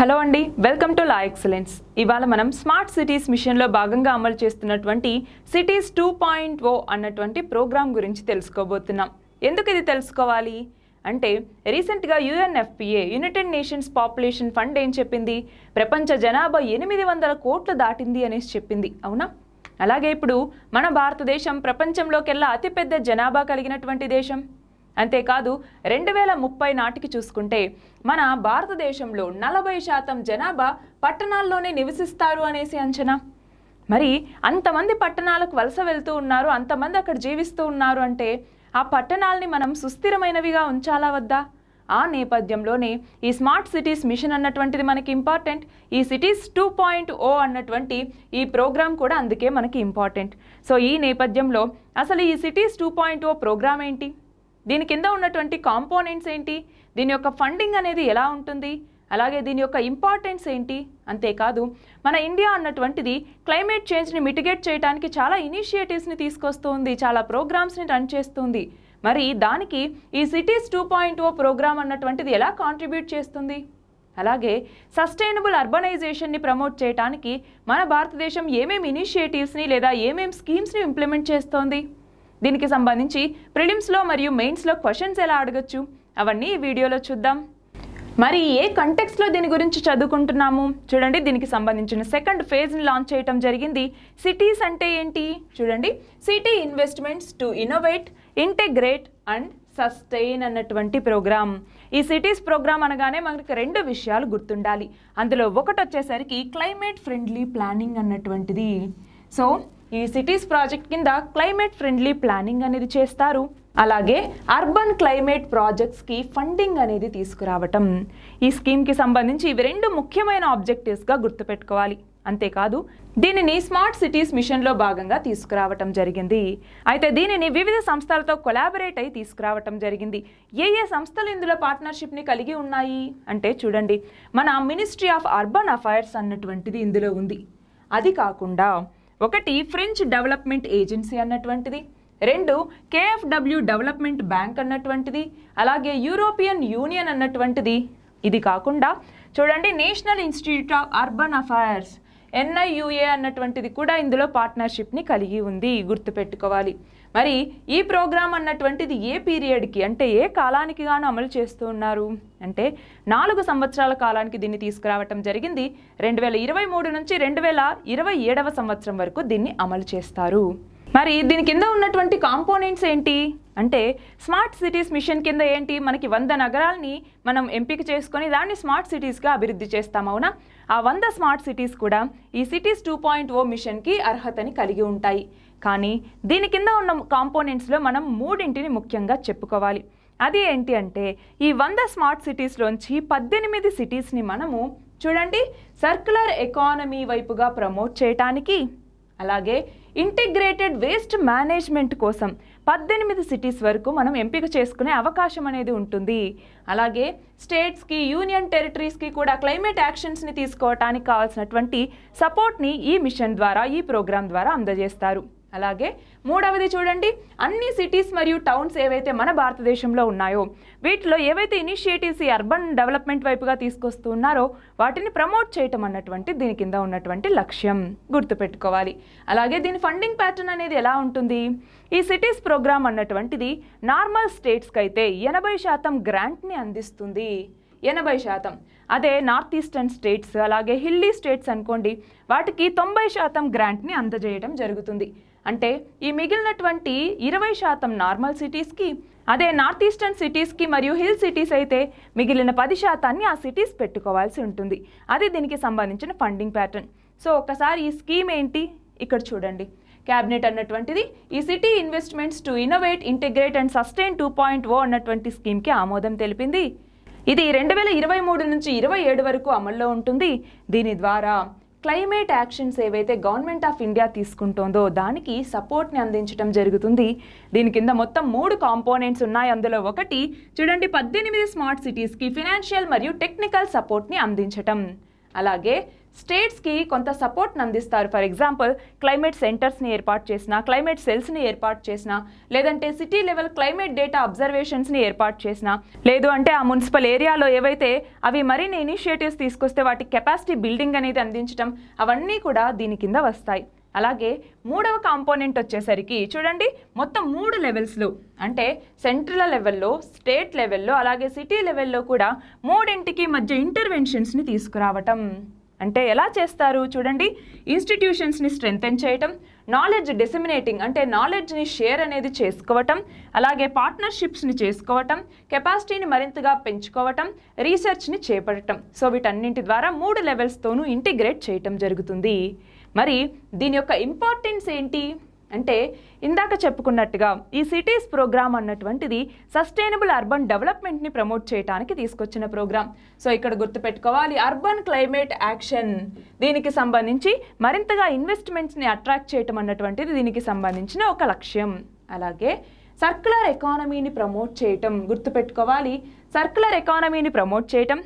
hello అండి welcome to law excellence ఇవాళ మనం స్మార్ట్ సిటీస్ మిషన్లో భాగంగా అమలు చేస్తున్నటువంటి సిటీస్ టూ పాయింట్ ఓ అన్నటువంటి ప్రోగ్రాం గురించి తెలుసుకోబోతున్నాం ఎందుకు ఇది తెలుసుకోవాలి అంటే రీసెంట్గా UNFPA United Nations Population Fund ఏం చెప్పింది ప్రపంచ జనాభా ఎనిమిది వందల కోట్లు దాటింది అనేసి చెప్పింది అవునా అలాగే ఇప్పుడు మన భారతదేశం ప్రపంచంలోకెల్లా అతిపెద్ద జనాభా కలిగినటువంటి దేశం అంతేకాదు రెండు వేల ముప్పై నాటికి చూసుకుంటే మన భారతదేశంలో నలభై శాతం జనాభా పట్టణాల్లోనే నివసిస్తారు అనేసి అంచనా మరి అంతమంది పట్టణాలకు వలస వెళ్తూ ఉన్నారు అంతమంది అక్కడ జీవిస్తూ ఉన్నారు అంటే ఆ పట్టణాలని మనం సుస్థిరమైనవిగా ఉంచాలా వద్దా ఆ నేపథ్యంలోనే ఈ స్మార్ట్ సిటీస్ మిషన్ అన్నటువంటిది మనకి ఇంపార్టెంట్ ఈ సిటీస్ టూ పాయింట్ ఓ అన్నటువంటి ఈ ప్రోగ్రామ్ కూడా అందుకే మనకి ఇంపార్టెంట్ సో ఈ నేపథ్యంలో అసలు ఈ cities two point O programme ఏంటి దీని కింద ఉన్నటువంటి కాంపోనెంట్స్ ఏంటి దీని యొక్క ఫండింగ్ అనేది ఎలా ఉంటుంది అలాగే దీని యొక్క ఇంపార్టెన్స్ ఏంటి అంతేకాదు మన ఇండియా అన్నటువంటిది క్లైమేట్ చేంజ్ని మిటిగేట్ చేయడానికి చాలా ఇనిషియేటివ్స్ని తీసుకొస్తుంది చాలా ప్రోగ్రామ్స్ని రన్ చేస్తుంది మరి దానికి ఈ cities two point O programme అన్నటువంటిది ఎలా కాంట్రిబ్యూట్ చేస్తుంది అలాగే సస్టైనబుల్ అర్బనైజేషన్ని ప్రమోట్ చేయడానికి మన భారతదేశం ఏమేమి ఇనిషియేటివ్స్ని లేదా ఏమేమి స్కీమ్స్ని ఇంప్లిమెంట్ చేస్తోంది దీనికి సంబంధించి ప్రిలిమ్స్లో మరియు మెయిన్స్లో క్వశ్చన్స్ ఎలా అడగచ్చు అవన్నీ ఈ వీడియోలో చూద్దాం మరి ఏ కంటెక్స్లో దీని గురించి చదువుకుంటున్నాము చూడండి దీనికి సంబంధించిన సెకండ్ ఫేజ్ని లాంచ్ చేయటం జరిగింది సిటీస్ అంటే ఏంటి చూడండి city investments to innovate integrate and sustain అన్నటువంటి ప్రోగ్రామ్ ఈ సిటీస్ ప్రోగ్రామ్ అనగానే మనకి రెండు విషయాలు గుర్తుండాలి అందులో ఒకటి వచ్చేసరికి క్లైమేట్ ఫ్రెండ్లీ ప్లానింగ్ అన్నటువంటిది సో ఈ సిటీస్ ప్రాజెక్ట్ కింద క్లైమేట్ ఫ్రెండ్లీ ప్లానింగ్ అనేది చేస్తారు అలాగే అర్బన్ క్లైమేట్ ప్రాజెక్ట్స్కి ఫండింగ్ అనేది తీసుకురావటం ఈ స్కీమ్కి సంబంధించి ఇవి రెండు ముఖ్యమైన ఆబ్జెక్టివ్స్గా గుర్తుపెట్టుకోవాలి అంతేకాదు దీనిని స్మార్ట్ సిటీస్ మిషన్లో భాగంగా తీసుకురావటం జరిగింది అయితే దీనిని వివిధ సంస్థలతో కొలాబరేట్ అయి తీసుకురావటం జరిగింది ఏ ఏ సంస్థలు ఇందులో పార్ట్నర్షిప్ని కలిగి ఉన్నాయి అంటే చూడండి మన మినిస్ట్రీ ఆఫ్ అర్బన్ అఫైర్స్ అన్నటువంటిది ఇందులో ఉంది అది కాకుండా ఒకటి ఫ్రెంచ్ డెవలప్మెంట్ ఏజెన్సీ అన్నటువంటిది రెండు కేఎఫ్డబ్ల్యూ డెవలప్మెంట్ బ్యాంక్ అన్నటువంటిది అలాగే యూరోపియన్ యూనియన్ అన్నటువంటిది ఇది కాకుండా చూడండి National Institute of Urban Affairs NIUA అన్నటువంటిది కూడా ఇందులో పార్ట్నర్షిప్ని కలిగి ఉంది గుర్తుపెట్టుకోవాలి మరి ఈ ప్రోగ్రాం అన్నటువంటిది ఏ పీరియడ్కి అంటే ఏ కాలానికి గాను అమలు చేస్తూ ఉన్నారు అంటే నాలుగు సంవత్సరాల కాలానికి దీన్ని తీసుకురావటం జరిగింది రెండు వేల ఇరవై మూడు నుంచి రెండు వేల ఇరవై ఏడవ సంవత్సరం వరకు దీన్ని అమలు చేస్తారు మరి దీని కింద ఉన్నటువంటి కాంపోనెంట్స్ ఏంటి అంటే స్మార్ట్ సిటీస్ మిషన్ కింద ఏంటి మనకి వంద నగరాలని మనం ఎంపిక చేసుకొని దాన్ని స్మార్ట్ సిటీస్గా అభివృద్ధి చేస్తాం అవునా ఆ వంద స్మార్ట్ సిటీస్ కూడా ఈ సిటీస్ టూ పాయింట్ ఓ మిషన్కి అర్హతని కలిగి ఉంటాయి కానీ దీని కింద ఉన్న కాంపోనెంట్స్లో మనం మూడింటిని ముఖ్యంగా చెప్పుకోవాలి అది ఏంటి అంటే ఈ వంద స్మార్ట్ సిటీస్లోంచి పద్దెనిమిది సిటీస్ని మనము చూడండి సర్క్యులర్ ఎకానమీ వైపుగా ప్రమోట్ చేయటానికి అలాగే ఇంటిగ్రేటెడ్ వేస్ట్ మేనేజ్మెంట్ కోసం పద్దెనిమిది సిటీస్ వరకు మనం ఎంపిక చేసుకునే అవకాశం అనేది ఉంటుంది అలాగే స్టేట్స్కి యూనియన్ టెరిటరీస్కి కూడా క్లైమేట్ యాక్షన్స్ని తీసుకోవటానికి కావాల్సినటువంటి సపోర్ట్ని ఈ మిషన్ ద్వారా ఈ ప్రోగ్రాం ద్వారా అందజేస్తారు అలాగే మూడవది చూడండి అన్ని సిటీస్ మరియు టౌన్స్ ఏవైతే మన భారతదేశంలో ఉన్నాయో వీటిలో ఏవైతే ఇనిషియేటివ్స్ ఈ అర్బన్ డెవలప్మెంట్ వైపుగా తీసుకొస్తున్నారో వాటిని ప్రమోట్ చేయటం అన్నటువంటి దీని కింద ఉన్నటువంటి లక్ష్యం గుర్తుపెట్టుకోవాలి అలాగే దీని ఫండింగ్ ప్యాటర్న్ అనేది ఎలా ఉంటుంది ఈ సిటీస్ ప్రోగ్రామ్ అన్నటువంటిది నార్మల్ స్టేట్స్కి అయితే ఎనభై శాతం గ్రాంట్ని అందిస్తుంది ఎనభై శాతం అదే నార్త్ ఈస్టర్న్ స్టేట్స్ అలాగే హిల్లీ స్టేట్స్ అనుకోండి వాటికి తొంభై శాతం గ్రాంట్ని అందజేయడం జరుగుతుంది అంటే ఈ మిగిలినటువంటి ఇరవై శాతం నార్మల్ సిటీస్కి అదే నార్త్ ఈస్టర్న్ సిటీస్కి మరియు హిల్ సిటీస్ అయితే మిగిలిన పది శాతాన్ని ఆ సిటీస్ పెట్టుకోవాల్సి ఉంటుంది అది దీనికి సంబంధించిన ఫండింగ్ ప్యాటర్న్ సో ఒకసారి ఈ స్కీమ్ ఏంటి ఇక్కడ చూడండి క్యాబినెట్ అన్నటువంటిది ఈ city investments to innovate integrate and sustain two point O అన్నటువంటి స్కీమ్కి ఆమోదం తెలిపింది ఇది రెండు వేల ఇరవై మూడు నుంచి ఇరవై ఏడు వరకు అమల్లో ఉంటుంది దీని ద్వారా క్లైమేట్ యాక్షన్స్ ఏవైతే గవర్నమెంట్ ఆఫ్ ఇండియా తీసుకుంటుందో దానికి సపోర్ట్ని అందించడం జరుగుతుంది దీని కింద మొత్తం మూడు కాంపోనెంట్స్ ఉన్నాయి అందులో ఒకటి చూడండి పద్దెనిమిది స్మార్ట్ సిటీస్కి ఫినాన్షియల్ మరియు టెక్నికల్ సపోర్ట్ని అందించటం అలాగే స్టేట్స్కి కొంత సపోర్ట్ని అందిస్తారు ఫర్ ఎగ్జాంపుల్ క్లైమేట్ సెంటర్స్ని ఏర్పాటు చేసిన క్లైమేట్ సెల్స్ని ఏర్పాటు చేసిన లేదంటే సిటీ లెవెల్ క్లైమేట్ డేటా అబ్జర్వేషన్స్ని ఏర్పాటు చేసిన లేదు అంటే ఆ మున్సిపల్ ఏరియాలో ఏవైతే అవి మరిన్ని ఇనిషియేటివ్స్ తీసుకొస్తే వాటి కెపాసిటీ బిల్డింగ్ అనేది అందించడం అవన్నీ కూడా దీని కింద వస్తాయి అలాగే మూడవ కాంపోనెంట్ వచ్చేసరికి చూడండి మొత్తం మూడు లెవెల్స్లో అంటే సెంట్రల్ లెవెల్లో స్టేట్ లెవెల్లో అలాగే సిటీ లెవెల్లో కూడా మూడింటికి మధ్య ఇంటర్వెన్షన్స్ని తీసుకురావటం అంటే ఎలా చేస్తారు చూడండి ఇన్స్టిట్యూషన్స్ని స్ట్రెంగ్తెన్ చేయటం నాలెడ్జ్ డిసిమినేటింగ్ అంటే నాలెడ్జ్ని షేర్ అనేది చేసుకోవటం అలాగే పార్ట్నర్షిప్స్ని చేసుకోవటం కెపాసిటీని మరింతగా పెంచుకోవటం రీసెర్చ్ని చేపట్టడం సో వీటన్నింటి ద్వారా మూడు లెవెల్స్తోనూ ఇంటిగ్రేట్ చేయటం జరుగుతుంది మరి దీని యొక్క ఇంపార్టెన్స్ ఏంటి అంటే ఇందాక చెప్పుకున్నట్టుగా ఈ సిటీస్ ప్రోగ్రామ్ అన్నటువంటిది సస్టైనబుల్ అర్బన్ డెవలప్మెంట్ని ప్రమోట్ చేయడానికి తీసుకొచ్చిన ప్రోగ్రామ్ సో ఇక్కడ గుర్తుపెట్టుకోవాలి అర్బన్ క్లైమేట్ యాక్షన్ దీనికి సంబంధించి మరింతగా ఇన్వెస్ట్మెంట్స్ని అట్రాక్ట్ చేయటం అన్నటువంటిది దీనికి సంబంధించిన ఒక లక్ష్యం అలాగే సర్క్యులర్ ఎకానమీని ప్రమోట్ చేయటం గుర్తుపెట్టుకోవాలి సర్క్యులర్ ఎకానమీని ప్రమోట్ చేయటం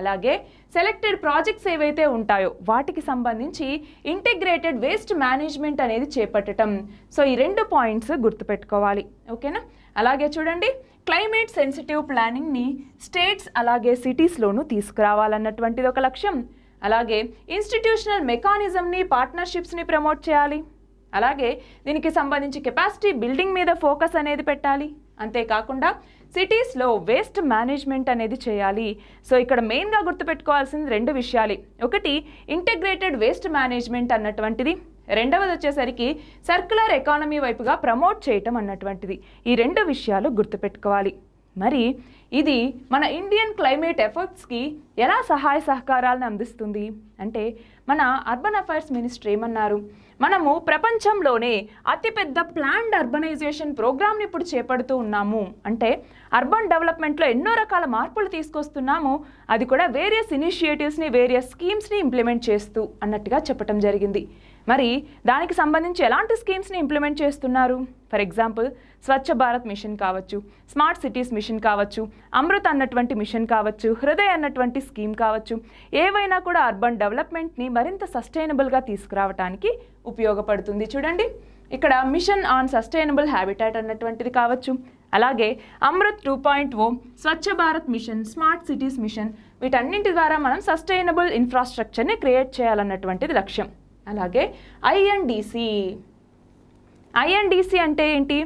అలాగే సెలెక్టెడ్ ప్రాజెక్ట్స్ ఏవైతే ఉంటాయో వాటికి సంబంధించి ఇంటిగ్రేటెడ్ వేస్ట్ మేనేజ్మెంట్ అనేది చేపట్టడం సో ఈ రెండు పాయింట్స్ గుర్తుపెట్టుకోవాలి ఓకేనా అలాగే చూడండి క్లైమేట్ సెన్సిటివ్ ప్లానింగ్ని స్టేట్స్ అలాగే సిటీస్లోనూ తీసుకురావాలన్నటువంటిది ఒక లక్ష్యం అలాగే ఇన్స్టిట్యూషనల్ మెకానిజంని పార్ట్నర్షిప్స్ని ప్రమోట్ చేయాలి అలాగే దీనికి సంబంధించి కెపాసిటీ బిల్డింగ్ మీద ఫోకస్ అనేది పెట్టాలి అంతేకాకుండా సిటీస్లో వేస్ట్ మేనేజ్మెంట్ అనేది చేయాలి సో ఇక్కడ మెయిన్గా గుర్తుపెట్టుకోవాల్సింది రెండు విషయాలు ఒకటి ఇంటిగ్రేటెడ్ వేస్ట్ మేనేజ్మెంట్ అన్నటువంటిది రెండవది వచ్చేసరికి సర్క్యులర్ ఎకానమీ వైపుగా ప్రమోట్ చేయటం అన్నటువంటిది ఈ రెండు విషయాలు గుర్తుపెట్టుకోవాలి మరి ఇది మన ఇండియన్ క్లైమేట్ ఎఫర్ట్స్కి ఎలా సహాయ సహకారాలను అందిస్తుంది అంటే మన అర్బన్ అఫైర్స్ మినిస్టర్ ఏమన్నారు మనము ప్రపంచంలోనే అతిపెద్ద ప్లాన్డ్ అర్బనైజేషన్ ప్రోగ్రామ్ని ఇప్పుడు చేపడుతూ ఉన్నాము అంటే అర్బన్ డెవలప్మెంట్లో ఎన్నో రకాల మార్పులు తీసుకొస్తున్నాము అది కూడా వేరియస్ ఇనిషియేటివ్స్ని వేరియస్ స్కీమ్స్ని ఇంప్లిమెంట్ చేస్తూ అన్నట్టుగా చెప్పడం జరిగింది మరి దానికి సంబంధించి ఎలాంటి స్కీమ్స్ని ఇంప్లిమెంట్ చేస్తున్నారు for example Swachh Bharat mission కావచ్చు స్మార్ట్ సిటీస్ మిషన్ కావచ్చు అమృత్ అన్నటువంటి మిషన్ కావచ్చు హృదయ అన్నటువంటి స్కీమ్ కావచ్చు ఏవైనా కూడా అర్బన్ డెవలప్మెంట్ని మరింత సస్టైనబుల్గా తీసుకురావటానికి ఉపయోగపడుతుంది చూడండి ఇక్కడ మిషన్ ఆన్ సస్టైనబుల్ హ్యాబిటాట్ అన్నటువంటిది కావచ్చు అలాగే Amrut two point o Swachh Bharat mission smart cities mission వీటన్నింటి ద్వారా మనం సస్టైనబుల్ ఇన్ఫ్రాస్ట్రక్చర్ని క్రియేట్ చేయాలన్నటువంటిది లక్ష్యం అలాగే ఐఎన్డిసి ఐఎన్డిసి అంటే ఏంటి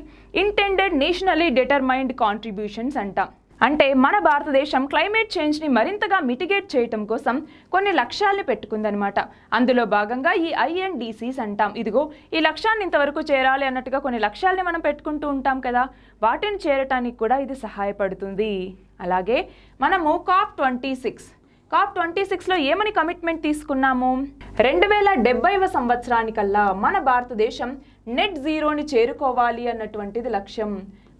ఇంటెండెడ్ నేషనలీ డిటర్మైన్డ్ కాంట్రిబ్యూషన్స్ అంట అంటే మన భారతదేశం క్లైమేట్ చేంజ్ని మరింతగా మిటిగేట్ చేయటం కోసం కొన్ని లక్ష్యాలను పెట్టుకుందనమాట అందులో భాగంగా ఈ ఐఎన్డీసీస్ అంటాం ఇదిగో ఈ లక్ష్యాన్ని ఇంతవరకు చేరాలి అన్నట్టుగా కొన్ని లక్ష్యాలని మనం పెట్టుకుంటూ ఉంటాం కదా వాటిని చేరటానికి కూడా ఇది సహాయపడుతుంది అలాగే మనము COP twenty six COP twenty సిక్స్లో ఏమని కమిట్మెంట్ తీసుకున్నాము రెండు వేల డెబ్బైవ సంవత్సరానికల్లా మన భారతదేశం నెట్ జీరోని చేరుకోవాలి అన్నటువంటిది లక్ష్యం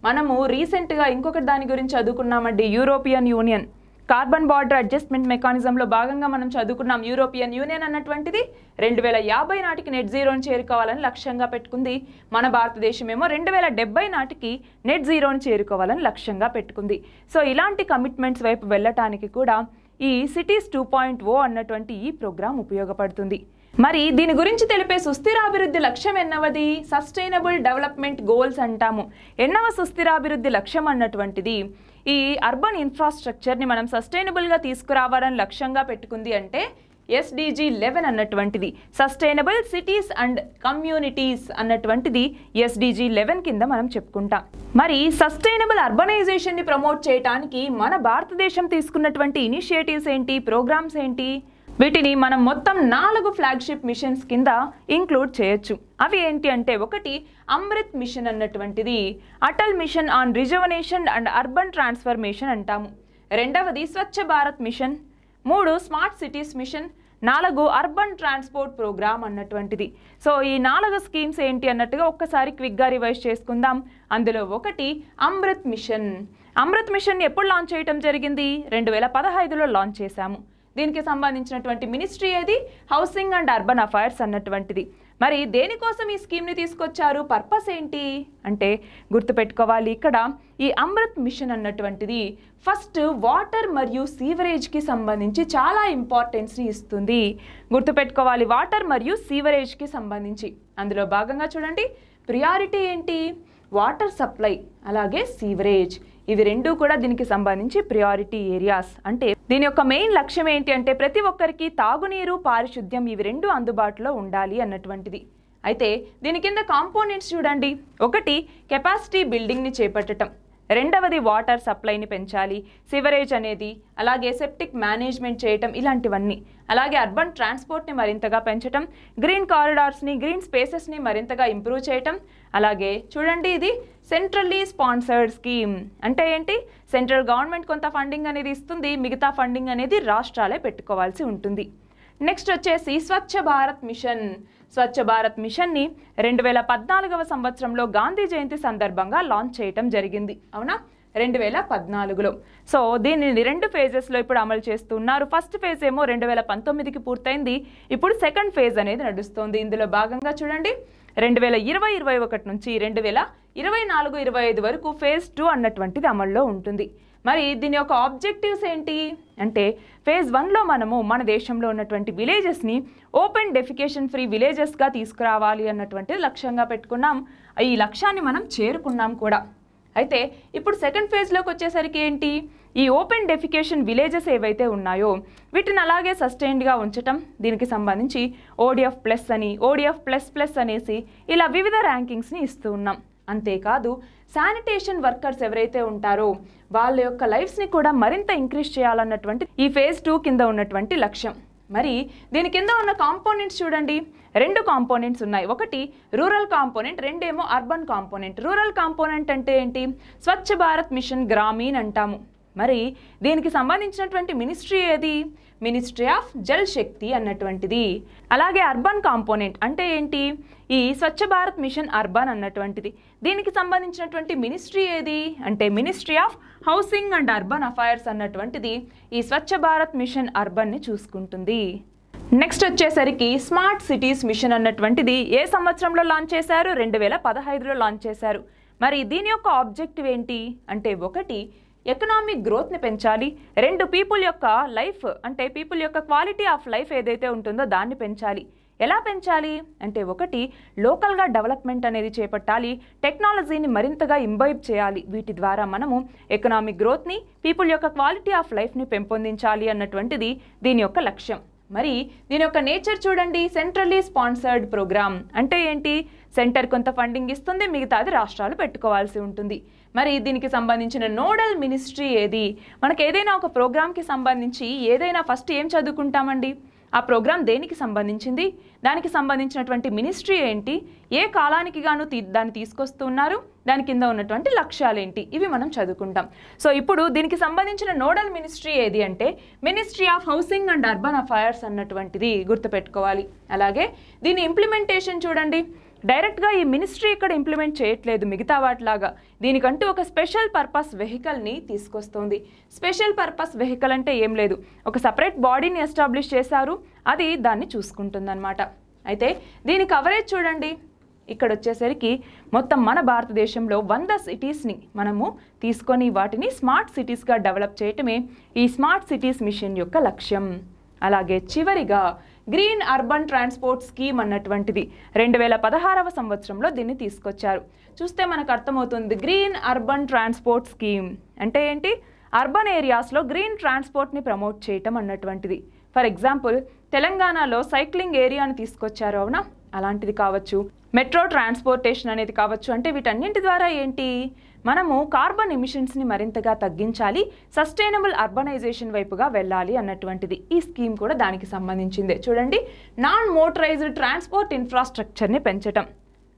మనము రీసెంట్గా ఇంకొకటి దాని గురించి చదువుకున్నామండి European Union carbon border adjustment మెకానిజంలో భాగంగా మనం చదువుకున్నాం యూరోపియన్ యూనియన్ అన్నటువంటిది రెండు వేల యాభై నాటికి నెట్ జీరోని చేరుకోవాలని లక్ష్యంగా పెట్టుకుంది మన భారతదేశమేమో రెండు వేల డెబ్బై నాటికి నెట్ జీరోని చేరుకోవాలని లక్ష్యంగా పెట్టుకుంది సో ఇలాంటి కమిట్మెంట్స్ వైపు వెళ్ళటానికి కూడా ఈ సిటీస్ టూ పాయింట్ ఓ అన్నటువంటి ఈ ప్రోగ్రాం ఉపయోగపడుతుంది మరి దీని గురించి తెలిపే సుస్థిరాభివృద్ధి లక్ష్యం ఎన్నవది సస్టైనబుల్ డెవలప్మెంట్ గోల్స్ అంటాము ఎన్నవ సుస్థిరాభివృద్ధి లక్ష్యం అన్నటువంటిది ఈ అర్బన్ ఇన్ఫ్రాస్ట్రక్చర్ని మనం సస్టైనబుల్గా తీసుకురావాలని లక్ష్యంగా పెట్టుకుంది అంటే ఎస్డిజి లెవెన్ అన్నటువంటిది సస్టైనబుల్ సిటీస్ అండ్ కమ్యూనిటీస్ అన్నటువంటిది ఎస్డిజి లెవెన్ కింద మనం చెప్పుకుంటాం మరి సస్టైనబుల్ అర్బనైజేషన్ని ప్రమోట్ చేయడానికి మన భారతదేశం తీసుకున్నటువంటి ఇనిషియేటివ్స్ ఏంటి ప్రోగ్రామ్స్ ఏంటి వీటిని మనం మొత్తం నాలుగు ఫ్లాగ్షిప్ మిషన్స్ కింద ఇంక్లూడ్ చేయొచ్చు అవి ఏంటి అంటే ఒకటి అమృత్ మిషన్ అన్నటువంటిది Atal mission on rejuvenation and urban transformation అంటాము రెండవది స్వచ్ఛ భారత్ మిషన్ మూడు స్మార్ట్ సిటీస్ మిషన్ నాలుగు అర్బన్ ట్రాన్స్పోర్ట్ ప్రోగ్రామ్ అన్నటువంటిది సో ఈ నాలుగు స్కీమ్స్ ఏంటి అన్నట్టుగా ఒక్కసారి క్విక్గా రివైజ్ చేసుకుందాం అందులో ఒకటి అమృత్ మిషన్ అమృత్ మిషన్ ఎప్పుడు లాంచ్ చేయటం జరిగింది రెండు వేల పదహైదులో లాంచ్ చేశాము దీనికి సంబంధించినటువంటి మినిస్ట్రీ ఏది హౌసింగ్ అండ్ అర్బన్ అఫైర్స్ అన్నటువంటిది మరి దేనికోసం ఈ స్కీమ్ని తీసుకొచ్చారు పర్పస్ ఏంటి అంటే గుర్తుపెట్టుకోవాలి ఇక్కడ ఈ అమృత్ మిషన్ అన్నటువంటిది ఫస్ట్ వాటర్ మరియు సీవరేజ్కి సంబంధించి చాలా ఇంపార్టెన్స్ని ఇస్తుంది గుర్తుపెట్టుకోవాలి వాటర్ మరియు సీవరేజ్కి సంబంధించి అందులో భాగంగా చూడండి ప్రియారిటీ ఏంటి వాటర్ సప్లై అలాగే సీవరేజ్ ఇవి రెండూ కూడా దీనికి సంబంధించి ప్రియారిటీ ఏరియాస్ అంటే దీని యొక్క మెయిన్ లక్ష్యం ఏంటి అంటే ప్రతి ఒక్కరికి తాగునీరు పారిశుద్ధ్యం ఇవి రెండు అందుబాటులో ఉండాలి అన్నటువంటిది అయితే దీని కింద కాంపోనెంట్స్ చూడండి ఒకటి కెపాసిటీ బిల్డింగ్ని చేపట్టడం రెండవది వాటర్ సప్లైని పెంచాలి సివరేజ్ అనేది అలాగే సెప్టిక్ మేనేజ్మెంట్ చేయటం ఇలాంటివన్నీ అలాగే అర్బన్ ట్రాన్స్పోర్ట్ని మరింతగా పెంచటం గ్రీన్ కారిడార్స్ని గ్రీన్ స్పేసెస్ని మరింతగా ఇంప్రూవ్ చేయటం అలాగే చూడండి ఇది సెంట్రల్లీ స్పాన్సర్డ్ స్కీమ్ అంటే ఏంటి సెంట్రల్ గవర్నమెంట్ కొంత ఫండింగ్ అనేది ఇస్తుంది మిగతా ఫండింగ్ అనేది రాష్ట్రాలే పెట్టుకోవాల్సి ఉంటుంది నెక్స్ట్ వచ్చేసి స్వచ్ఛ భారత్ మిషన్ స్వచ్ఛ భారత్ మిషన్ని రెండు వేల పద్నాలుగవ సంవత్సరంలో గాంధీ జయంతి సందర్భంగా లాంచ్ చేయటం జరిగింది అవునా రెండు వేల పద్నాలుగులో సో దీనిని రెండు ఫేజెస్లో ఇప్పుడు అమలు చేస్తున్నారు ఫస్ట్ ఫేజ్ ఏమో రెండు వేల పంతొమ్మిదికి పూర్తయింది ఇప్పుడు సెకండ్ ఫేజ్ అనేది నడుస్తుంది ఇందులో భాగంగా చూడండి రెండు వేల ఇరవై ఇరవై ఒకటి నుంచి రెండు వేల ఇరవై నాలుగు ఇరవై ఐదు వరకు ఫేజ్ టూ అన్నటువంటిది అమల్లో ఉంటుంది మరి దీని యొక్క ఆబ్జెక్టివ్స్ ఏంటి అంటే ఫేజ్ వన్లో మనము మన దేశంలో ఉన్నటువంటి విలేజెస్ని ఓపెన్ డెఫికేషన్ ఫ్రీ విలేజెస్గా తీసుకురావాలి అన్నటువంటిది లక్ష్యంగా పెట్టుకున్నాం ఈ లక్ష్యాన్ని మనం చేరుకున్నాం కూడా అయితే ఇప్పుడు సెకండ్ ఫేజ్లోకి వచ్చేసరికి ఏంటి ఈ ఓపెన్ డెఫికేషన్ విలేజెస్ ఏవైతే ఉన్నాయో వీటిని అలాగే సస్టైన్డ్గా ఉంచటం దీనికి సంబంధించి ఓడిఎఫ్ ప్లస్ అని ఓడిఎఫ్ ప్లస్ ప్లస్ అనేసి ఇలా వివిధ ర్యాంకింగ్స్ని ఇస్తూ ఉన్నాం అంతేకాదు శానిటేషన్ వర్కర్స్ ఎవరైతే ఉంటారో వాళ్ళ యొక్క లైఫ్స్ని కూడా మరింత ఇంక్రీజ్ చేయాలన్నటువంటి ఈ ఫేజ్ టూ కింద ఉన్నటువంటి లక్ష్యం మరి దీని కింద ఉన్న కాంపోనెంట్స్ చూడండి రెండు కాంపోనెంట్స్ ఉన్నాయి ఒకటి రూరల్ కాంపోనెంట్ రెండేమో అర్బన్ కాంపోనెంట్ రూరల్ కాంపోనెంట్ అంటే ఏంటి స్వచ్ఛ భారత్ మిషన్ గ్రామీణ్ అంటాము మరి దీనికి సంబంధించినటువంటి మినిస్ట్రీ ఏది మినిస్ట్రీ ఆఫ్ జల్ శక్తి అన్నటువంటిది అలాగే అర్బన్ కాంపోనెంట్ అంటే ఏంటి ఈ స్వచ్ఛ భారత్ మిషన్ అర్బన్ అన్నటువంటిది దీనికి సంబంధించినటువంటి మినిస్ట్రీ ఏది అంటే ministry of housing and urban affairs అన్నటువంటిది ఈ స్వచ్ఛ భారత్ మిషన్ అర్బన్ని చూసుకుంటుంది నెక్స్ట్ వచ్చేసరికి స్మార్ట్ సిటీస్ మిషన్ అన్నటువంటిది ఏ సంవత్సరంలో లాంచ్ చేశారు రెండు వేల పదహైదులో లాంచ్ చేశారు మరి దీని యొక్క ఆబ్జెక్టివ్ ఏంటి అంటే ఒకటి ఎకనామిక్ గ్రోత్ని పెంచాలి రెండు పీపుల్ యొక్క లైఫ్ అంటే పీపుల్ యొక్క క్వాలిటీ ఆఫ్ లైఫ్ ఏదైతే ఉంటుందో దాన్ని పెంచాలి ఎలా పెంచాలి అంటే ఒకటి లోకల్గా డెవలప్మెంట్ అనేది చేపట్టాలి టెక్నాలజీని మరింతగా ఇంబైబ్ చేయాలి వీటి ద్వారా మనము ఎకనామిక్ గ్రోత్ని పీపుల్ యొక్క క్వాలిటీ ఆఫ్ లైఫ్ని పెంపొందించాలి అన్నటువంటిది దీని యొక్క లక్ష్యం మరి దీని యొక్క నేచర్ చూడండి సెంట్రల్లీ స్పాన్సర్డ్ ప్రోగ్రామ్ అంటే ఏంటి సెంటర్ కొంత ఫండింగ్ ఇస్తుంది మిగతాది రాష్ట్రాలు పెట్టుకోవాల్సి ఉంటుంది మరి దీనికి సంబంధించిన నోడల్ మినిస్ట్రీ ఏది మనకు ఏదైనా ఒక ప్రోగ్రామ్కి సంబంధించి ఏదైనా ఫస్ట్ ఏం చదువుకుంటామండి ఆ ప్రోగ్రాం దేనికి సంబంధించింది దానికి సంబంధించినటువంటి మినిస్ట్రీ ఏంటి ఏ కాలానికి గాను దాన్ని తీసుకొస్తున్నారు దాని కింద ఉన్నటువంటి లక్ష్యాలు ఏంటి ఇవి మనం చదువుకుంటాం సో ఇప్పుడు దీనికి సంబంధించిన నోడల్ మినిస్ట్రీ ఏది అంటే ministry of housing and urban affairs అన్నటువంటిది గుర్తుపెట్టుకోవాలి అలాగే దీని ఇంప్లిమెంటేషన్ చూడండి డైరెక్ట్గా ఈ మినిస్ట్రీ ఇక్కడ ఇంప్లిమెంట్ చేయట్లేదు మిగతా వాటిలాగా దీనికంటూ ఒక స్పెషల్ పర్పస్ వెహికల్ని తీసుకొస్తుంది స్పెషల్ పర్పస్ వెహికల్ అంటే ఏం లేదు ఒక సపరేట్ బాడీని ఎస్టాబ్లిష్ చేశారు అది దాన్ని చూసుకుంటుందన్నమాట అయితే దీని కవరేజ్ చూడండి ఇక్కడ వచ్చేసరికి మొత్తం మన భారతదేశంలో వంద సిటీస్ని మనము తీసుకొని వాటిని స్మార్ట్ సిటీస్గా డెవలప్ చేయటమే ఈ స్మార్ట్ సిటీస్ మిషన్ యొక్క లక్ష్యం అలాగే చివరిగా గ్రీన్ అర్బన్ ట్రాన్స్పోర్ట్ స్కీమ్ అన్నటువంటిది రెండు వేల పదహారవ సంవత్సరంలో దీన్ని తీసుకొచ్చారు చూస్తే మనకు అర్థమవుతుంది గ్రీన్ అర్బన్ ట్రాన్స్పోర్ట్ స్కీమ్ అంటే ఏంటి అర్బన్ ఏరియాస్లో గ్రీన్ ట్రాన్స్పోర్ట్ని ప్రమోట్ చేయటం అన్నటువంటిది ఫర్ ఎగ్జాంపుల్ తెలంగాణలో సైక్లింగ్ ఏరియాని తీసుకొచ్చారు అవునా అలాంటిది కావచ్చు మెట్రో ట్రాన్స్పోర్టేషన్ అనేది కావచ్చు అంటే వీటన్నింటి ద్వారా ఏంటి మనము కార్బన్ ఎమిషన్స్ని మరింతగా తగ్గించాలి సస్టైనబుల్ అర్బనైజేషన్ వైపుగా వెళ్ళాలి అన్నటువంటిది ఈ స్కీమ్ కూడా దానికి సంబంధించింది చూడండి నాన్ మోటరైజ్డ్ ట్రాన్స్పోర్ట్ ఇన్ఫ్రాస్ట్రక్చర్ని పెంచటం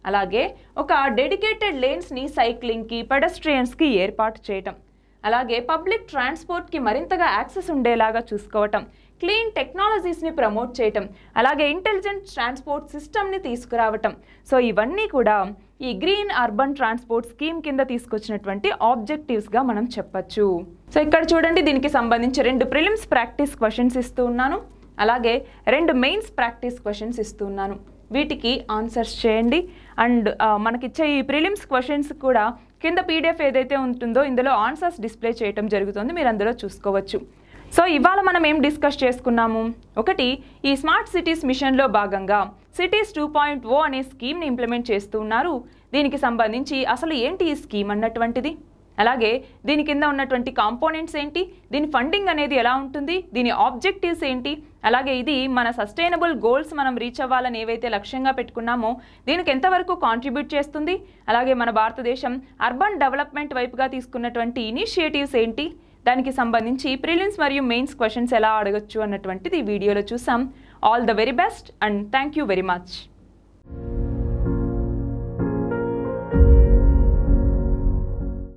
అలాగే ఒక డెడికేటెడ్ లేన్స్ని సైక్లింగ్కి పెడస్ట్రియన్స్కి ఏర్పాటు చేయటం అలాగే పబ్లిక్ ట్రాన్స్పోర్ట్కి మరింతగా యాక్సెస్ ఉండేలాగా చూసుకోవటం క్లీన్ టెక్నాలజీస్ని ప్రమోట్ చేయటం అలాగే ఇంటెలిజెంట్ ట్రాన్స్పోర్ట్ సిస్టమ్ని తీసుకురావటం సో ఇవన్నీ కూడా ఈ గ్రీన్ అర్బన్ ట్రాన్స్పోర్ట్ స్కీమ్ కింద తీసుకొచ్చినటువంటి ఆబ్జెక్టివ్స్గా మనం చెప్పచ్చు సో ఇక్కడ చూడండి దీనికి సంబంధించి రెండు ప్రిలిమ్స్ ప్రాక్టీస్ క్వశ్చన్స్ ఇస్తూ ఉన్నాను అలాగే రెండు మెయిన్స్ ప్రాక్టీస్ క్వశ్చన్స్ ఇస్తూ ఉన్నాను వీటికి ఆన్సర్స్ చేయండి అండ్ మనకిచ్చే ఈ ప్రిలిమ్స్ క్వశ్చన్స్ కూడా కింద పీడిఎఫ్ ఏదైతే ఉంటుందో ఇందులో ఆన్సర్స్ డిస్ప్లే చేయడం జరుగుతుంది మీరు అందులో చూసుకోవచ్చు సో ఇవాళ మనం ఏం డిస్కస్ చేసుకున్నాము ఒకటి ఈ స్మార్ట్ సిటీస్ మిషన్లో భాగంగా సిటీస్ టూ పాయింట్ ఓ అనే స్కీమ్ని ఇంప్లిమెంట్ చేస్తూ ఉన్నారు దీనికి సంబంధించి అసలు ఏంటి ఈ స్కీమ్ అన్నటువంటిది అలాగే దీని కింద ఉన్నటువంటి కాంపోనెంట్స్ ఏంటి దీని ఫండింగ్ అనేది ఎలా ఉంటుంది దీని ఆబ్జెక్టివ్స్ ఏంటి అలాగే ఇది మన సస్టైనబుల్ గోల్స్ మనం రీచ్ అవ్వాలని ఏవైతే లక్ష్యంగా పెట్టుకున్నామో దీనికి ఎంతవరకు కాంట్రిబ్యూట్ చేస్తుంది అలాగే మన భారతదేశం అర్బన్ డెవలప్మెంట్ వైపుగా తీసుకున్నటువంటి ఇనిషియేటివ్స్ ఏంటి దానికి సంబంధించి ప్రిలిమ్స్ మరియు మెయిన్స్ క్వశ్చన్స్ ఎలా అడగొచ్చు అన్నటువంటిది వీడియోలో చూసాం all the very best and thank very much